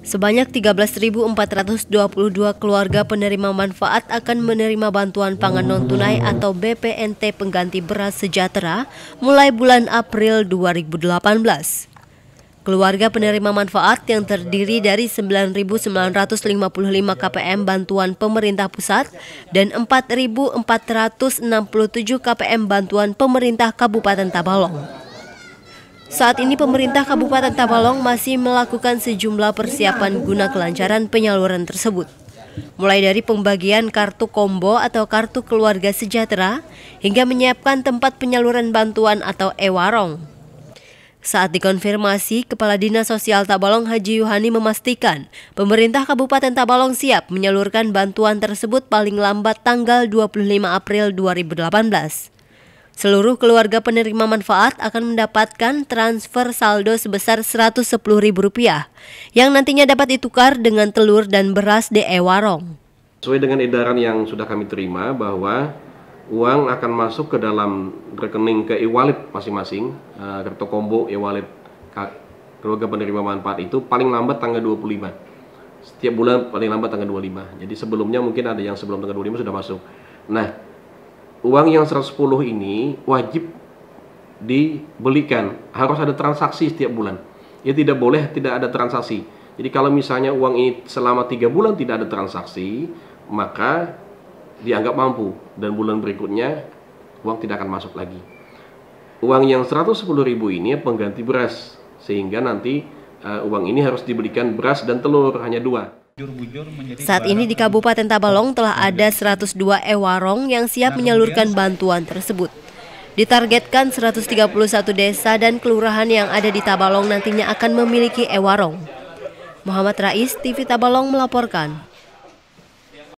Sebanyak 13.422 keluarga penerima manfaat akan menerima bantuan pangan non-tunai atau BPNT pengganti beras sejahtera mulai bulan April 2018. Keluarga penerima manfaat yang terdiri dari 9.955 KPM bantuan pemerintah pusat dan 4.467 KPM bantuan pemerintah Kabupaten Tabalong. Saat ini pemerintah Kabupaten Tabalong masih melakukan sejumlah persiapan guna kelancaran penyaluran tersebut. Mulai dari pembagian kartu kombo atau kartu keluarga sejahtera hingga menyiapkan tempat penyaluran bantuan atau ewarong. Saat dikonfirmasi, Kepala Dinas Sosial Tabalong Haji Yuhani memastikan pemerintah Kabupaten Tabalong siap menyalurkan bantuan tersebut paling lambat tanggal 25 April 2018. Seluruh keluarga penerima manfaat akan mendapatkan transfer saldo sebesar Rp110.000 yang nantinya dapat ditukar dengan telur dan beras di Ewarong. Sesuai dengan edaran yang sudah kami terima bahwa uang akan masuk ke dalam rekening ke e-wallet masing-masing, eh, kartu combo e-wallet keluarga penerima manfaat itu paling lambat tanggal 25. Setiap bulan paling lambat tanggal 25. Jadi sebelumnya mungkin ada yang sebelum tanggal 25 sudah masuk. Nah, uang yang 110 ini wajib dibelikan harus ada transaksi setiap bulan ya tidak boleh tidak ada transaksi jadi kalau misalnya uang ini selama tiga bulan tidak ada transaksi maka dianggap mampu dan bulan berikutnya uang tidak akan masuk lagi uang yang 110 ribu ini pengganti beras sehingga nanti uh, uang ini harus dibelikan beras dan telur hanya dua saat ini di Kabupaten Tabalong telah ada 102 e-warong yang siap nah, menyalurkan bantuan tersebut. Ditargetkan 131 desa dan kelurahan yang ada di Tabalong nantinya akan memiliki e-warong. Muhammad Rais, TV Tabalong melaporkan.